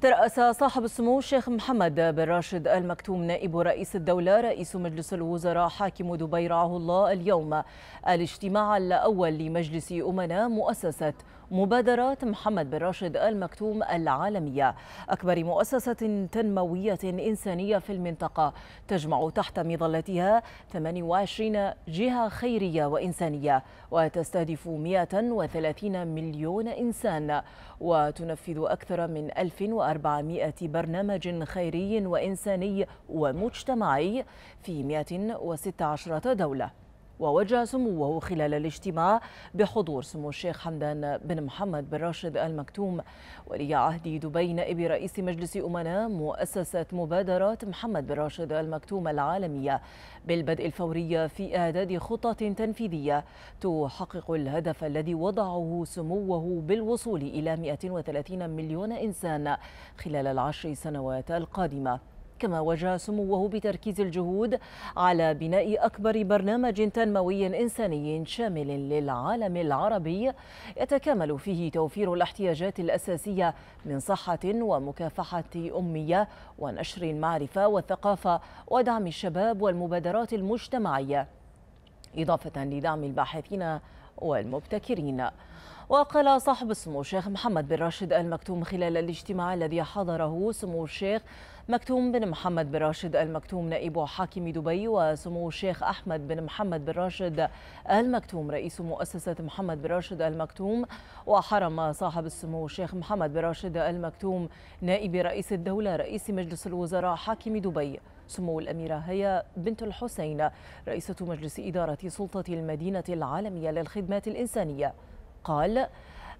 ترأس صاحب السمو الشيخ محمد بن راشد المكتوم نائب رئيس الدولة رئيس مجلس الوزراء حاكم دبي رعاه الله اليوم الاجتماع الأول لمجلس أمناء مؤسسة مبادرات محمد بن راشد آل مكتوم العالمية أكبر مؤسسة تنموية إنسانية في المنطقة تجمع تحت مظلتها 28 جهة خيرية وإنسانية وتستهدف 130 مليون إنسان وتنفذ أكثر من 1400 برنامج خيري وإنساني ومجتمعي في 116 دولة ووجه سموه خلال الاجتماع بحضور سمو الشيخ حمدان بن محمد بن راشد المكتوم ولي عهد دبي نائب رئيس مجلس أمناء مؤسسة مبادرات محمد بن راشد المكتوم العالمية بالبدء الفوري في إعداد خطط تنفيذية تحقق الهدف الذي وضعه سموه بالوصول إلى 130 مليون إنسان خلال العشر سنوات القادمة كما وجه سموه بتركيز الجهود على بناء أكبر برنامج تنموي إنساني شامل للعالم العربي يتكامل فيه توفير الاحتياجات الأساسية من صحة ومكافحة أمية ونشر المعرفة والثقافة ودعم الشباب والمبادرات المجتمعية إضافة لدعم الباحثين والمبتكرين وقال صاحب سمو الشيخ محمد بن راشد المكتوم خلال الاجتماع الذي حضره سمو الشيخ مكتوم بن محمد بن راشد المكتوم نائب حاكم دبي وسمو الشيخ أحمد بن محمد بن راشد المكتوم رئيس مؤسسة محمد بن راشد المكتوم وحرم صاحب السمو الشيخ محمد بن راشد المكتوم نائب رئيس الدولة رئيس مجلس الوزراء حاكم دبي سمو الأميرة هيا بنت الحسين رئيسة مجلس إدارة سلطة المدينة العالمية للخدمات الإنسانية قال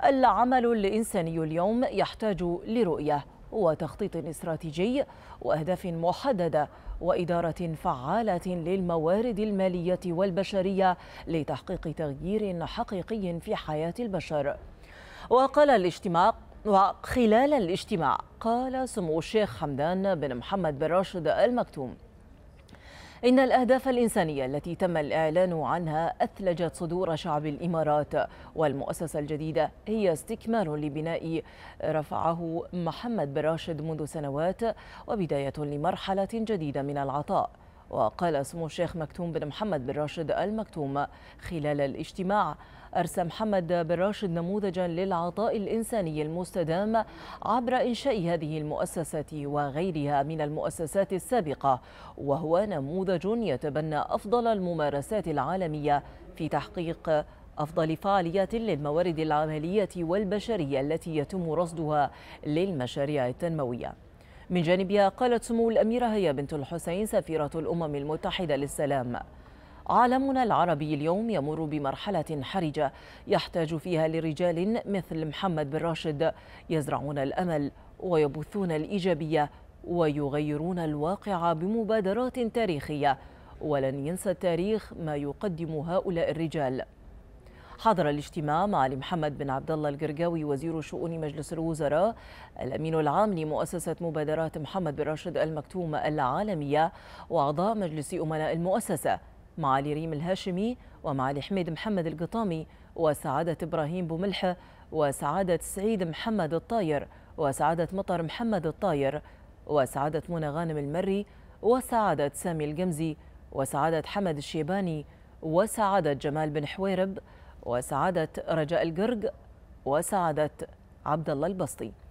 العمل الإنساني اليوم يحتاج لرؤية وتخطيط استراتيجي وأهداف محددة وإدارة فعالة للموارد المالية والبشرية لتحقيق تغيير حقيقي في حياة البشر وقال الاجتماع وخلال الاجتماع قال سمو الشيخ حمدان بن محمد بن راشد المكتوم إن الأهداف الإنسانية التي تم الإعلان عنها أثلجت صدور شعب الإمارات والمؤسسة الجديدة هي استكمال لبناء رفعه محمد براشد منذ سنوات وبداية لمرحلة جديدة من العطاء وقال سمو الشيخ مكتوم بن محمد بن راشد المكتوم خلال الاجتماع أرسى محمد بن راشد نموذجا للعطاء الإنساني المستدام عبر إنشاء هذه المؤسسة وغيرها من المؤسسات السابقة وهو نموذج يتبنى أفضل الممارسات العالمية في تحقيق أفضل فعاليات للموارد العملية والبشرية التي يتم رصدها للمشاريع التنموية من جانبها قالت سمو الأميرة هيا بنت الحسين سفيرة الأمم المتحدة للسلام عالمنا العربي اليوم يمر بمرحلة حرجة يحتاج فيها لرجال مثل محمد بن راشد يزرعون الأمل ويبثون الإيجابية ويغيرون الواقع بمبادرات تاريخية ولن ينسى التاريخ ما يقدم هؤلاء الرجال حضر الاجتماع مع محمد بن عبد الله القرقاوي وزير شؤون مجلس الوزراء الامين العام لمؤسسه مبادرات محمد بن راشد المكتوم العالميه واعضاء مجلس امناء المؤسسه معالي ريم الهاشمي ومعالي حميد محمد القطامي وسعاده ابراهيم بملح وسعاده سعيد محمد الطاير وسعاده مطر محمد الطاير وسعاده منى غانم المري وسعادة سامي القمزي وسعادة حمد الشيباني وسعادة جمال بن حويرب وسعادة رجاء القرق وسعادة عبد الله البسطي